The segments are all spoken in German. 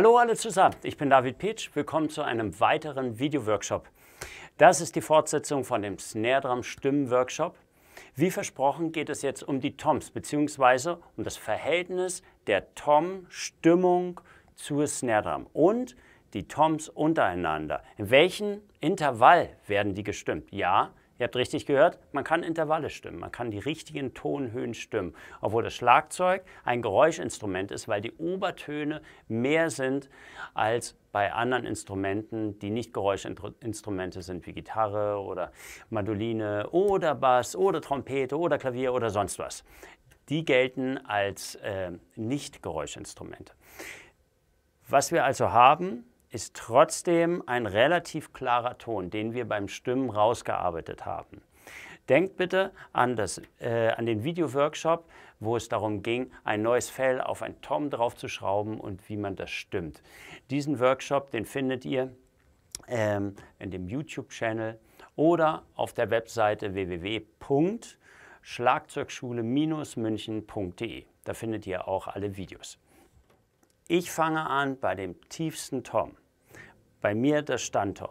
Hallo alle zusammen, ich bin David Pietsch, willkommen zu einem weiteren Video-Workshop. Das ist die Fortsetzung von dem Snare Drum Stimmen Workshop. Wie versprochen geht es jetzt um die Toms bzw. um das Verhältnis der Tom-Stimmung zur Snare Drum und die Toms untereinander. In welchem Intervall werden die gestimmt? Ja, Ihr habt richtig gehört, man kann Intervalle stimmen, man kann die richtigen Tonhöhen stimmen, obwohl das Schlagzeug ein Geräuschinstrument ist, weil die Obertöne mehr sind als bei anderen Instrumenten, die nicht Geräuschinstrumente sind, wie Gitarre oder Mandoline oder Bass oder Trompete oder Klavier oder sonst was. Die gelten als äh, Nicht-Geräuschinstrumente. Was wir also haben, ist trotzdem ein relativ klarer Ton, den wir beim Stimmen rausgearbeitet haben. Denkt bitte an, das, äh, an den Video-Workshop, wo es darum ging, ein neues Fell auf ein Tom draufzuschrauben und wie man das stimmt. Diesen Workshop, den findet ihr ähm, in dem YouTube-Channel oder auf der Webseite www.schlagzeugschule-münchen.de. Da findet ihr auch alle Videos. Ich fange an bei dem tiefsten Tom. Bei mir das Standtom.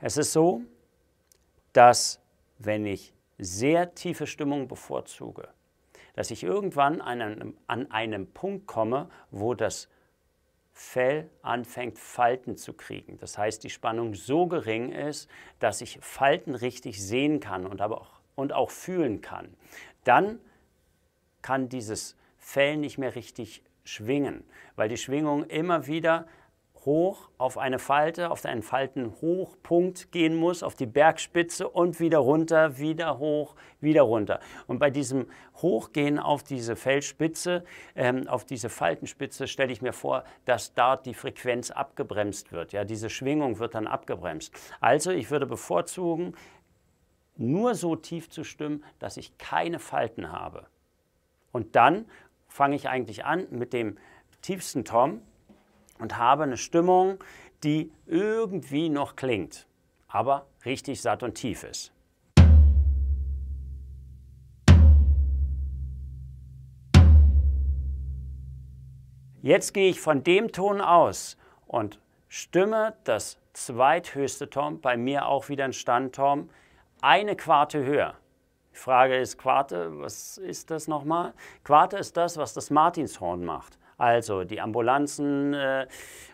Es ist so, dass wenn ich sehr tiefe Stimmung bevorzuge, dass ich irgendwann an einem, an einem Punkt komme, wo das Fell anfängt, Falten zu kriegen. Das heißt, die Spannung so gering ist, dass ich Falten richtig sehen kann und, aber auch, und auch fühlen kann. Dann kann dieses Fell nicht mehr richtig schwingen, weil die Schwingung immer wieder hoch auf eine Falte, auf einen Faltenhochpunkt gehen muss, auf die Bergspitze und wieder runter, wieder hoch, wieder runter. Und bei diesem Hochgehen auf diese Felsspitze, ähm, auf diese Faltenspitze, stelle ich mir vor, dass dort die Frequenz abgebremst wird. Ja, diese Schwingung wird dann abgebremst. Also ich würde bevorzugen, nur so tief zu stimmen, dass ich keine Falten habe. Und dann fange ich eigentlich an mit dem tiefsten Tom und habe eine Stimmung, die irgendwie noch klingt, aber richtig satt und tief ist. Jetzt gehe ich von dem Ton aus und stimme das zweithöchste Tom, bei mir auch wieder ein Standtom, eine Quarte höher. Die Frage ist, Quarte, was ist das nochmal? Quarte ist das, was das Martinshorn macht. Also die Ambulanzen, äh,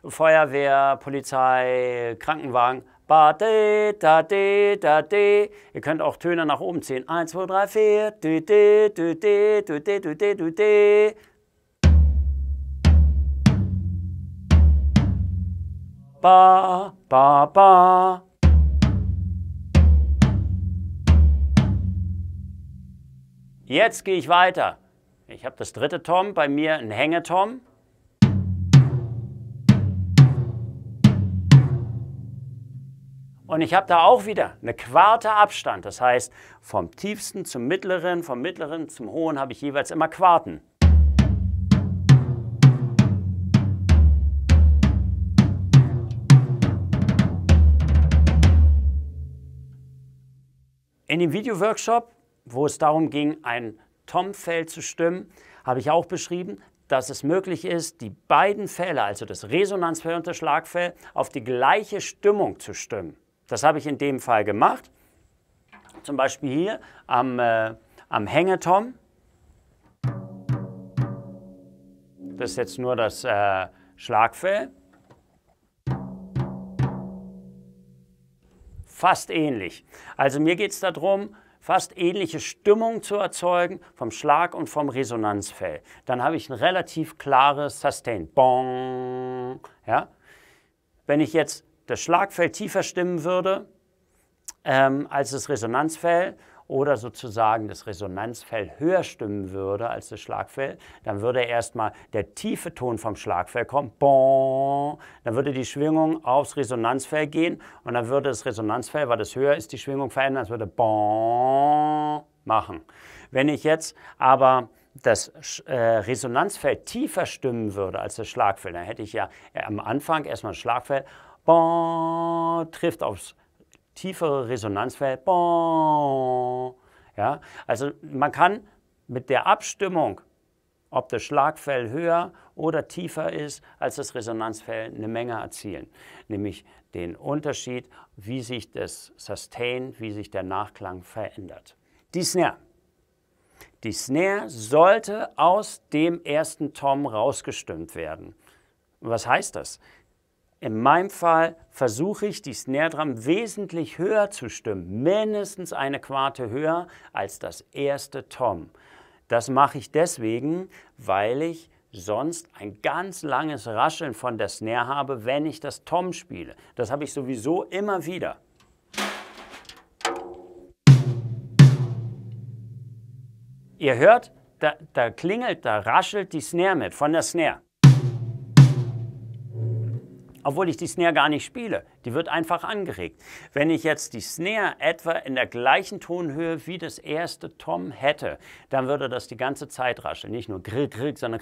Feuerwehr, Polizei, Krankenwagen. Ba, de, da, de, da, de. Ihr könnt auch Töne nach oben ziehen. 1, 2, 3, 4. Du, de, du, de, du, de, du, de, du, de. Ba, ba, ba. Jetzt gehe ich weiter. Ich habe das dritte Tom, bei mir ein Hängetom. Und ich habe da auch wieder eine Quarte Abstand. Das heißt, vom tiefsten zum mittleren, vom mittleren zum hohen habe ich jeweils immer Quarten. In dem Video-Workshop wo es darum ging, ein tom fell zu stimmen, habe ich auch beschrieben, dass es möglich ist, die beiden Fälle, also das Resonanzfell und das Schlagfell, auf die gleiche Stimmung zu stimmen. Das habe ich in dem Fall gemacht. Zum Beispiel hier am, äh, am Hängetom. Das ist jetzt nur das äh, Schlagfell. Fast ähnlich. Also mir geht es darum, fast ähnliche Stimmung zu erzeugen vom Schlag und vom Resonanzfell. Dann habe ich ein relativ klares Sustain. Bong. Ja? Wenn ich jetzt das Schlagfell tiefer stimmen würde ähm, als das Resonanzfell, oder sozusagen das Resonanzfell höher stimmen würde als das Schlagfell, dann würde erstmal der tiefe Ton vom Schlagfell kommen, bon, dann würde die Schwingung aufs Resonanzfell gehen und dann würde das Resonanzfell, weil das höher ist, die Schwingung verändern, es würde bon machen. Wenn ich jetzt aber das äh, Resonanzfeld tiefer stimmen würde als das Schlagfell, dann hätte ich ja am Anfang erstmal das Schlagfell, bon, trifft aufs tiefere Resonanzfeld. Ja, also man kann mit der Abstimmung, ob das Schlagfell höher oder tiefer ist als das Resonanzfell, eine Menge erzielen. Nämlich den Unterschied, wie sich das Sustain, wie sich der Nachklang verändert. Die Snare. Die Snare sollte aus dem ersten Tom rausgestimmt werden. Was heißt das? In meinem Fall versuche ich, die Snare Drum wesentlich höher zu stimmen, mindestens eine Quarte höher als das erste Tom. Das mache ich deswegen, weil ich sonst ein ganz langes Rascheln von der Snare habe, wenn ich das Tom spiele. Das habe ich sowieso immer wieder. Ihr hört, da, da klingelt, da raschelt die Snare mit von der Snare obwohl ich die Snare gar nicht spiele. Die wird einfach angeregt. Wenn ich jetzt die Snare etwa in der gleichen Tonhöhe wie das erste Tom hätte, dann würde das die ganze Zeit rascheln. Nicht nur grill, grill, sondern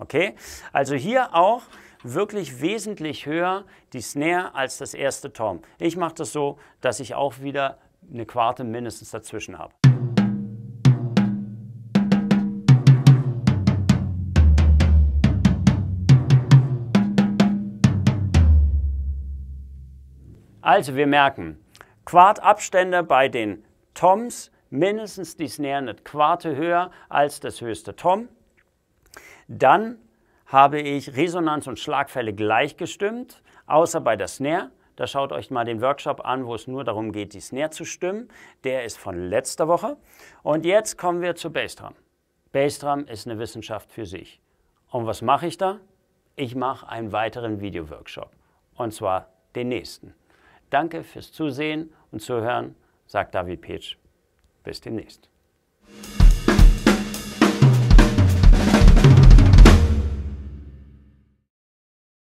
Okay? Also hier auch wirklich wesentlich höher die Snare als das erste Tom. Ich mache das so, dass ich auch wieder eine Quarte mindestens dazwischen habe. Also wir merken, Quartabstände bei den Toms, mindestens die Snare nähernde Quarte höher als das höchste Tom. Dann habe ich Resonanz und Schlagfälle gleichgestimmt, außer bei der Snare. Da schaut euch mal den Workshop an, wo es nur darum geht, die Snare zu stimmen. Der ist von letzter Woche. Und jetzt kommen wir zur Bassdrum. Bassdrum ist eine Wissenschaft für sich. Und was mache ich da? Ich mache einen weiteren Videoworkshop. Und zwar den nächsten. Danke fürs Zusehen und Zuhören, sagt David Petsch. Bis demnächst.